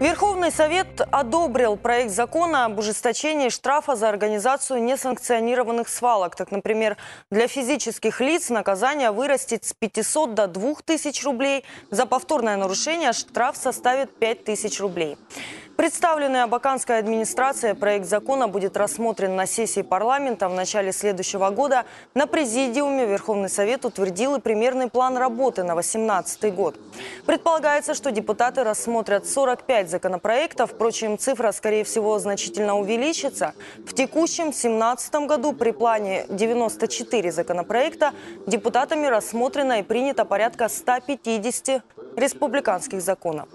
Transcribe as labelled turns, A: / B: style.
A: Верховный Совет одобрил проект закона об ужесточении штрафа за организацию несанкционированных свалок. Так, например, для физических лиц наказание вырастет с 500 до 2000 рублей. За повторное нарушение штраф составит 5000 рублей. Представленный Абаканской администрацией проект закона будет рассмотрен на сессии парламента в начале следующего года. На президиуме Верховный Совет утвердил и примерный план работы на 2018 год. Предполагается, что депутаты рассмотрят 45 законопроектов. Впрочем, цифра, скорее всего, значительно увеличится. В текущем 2017 году при плане 94 законопроекта депутатами рассмотрено и принято порядка 150 республиканских законов.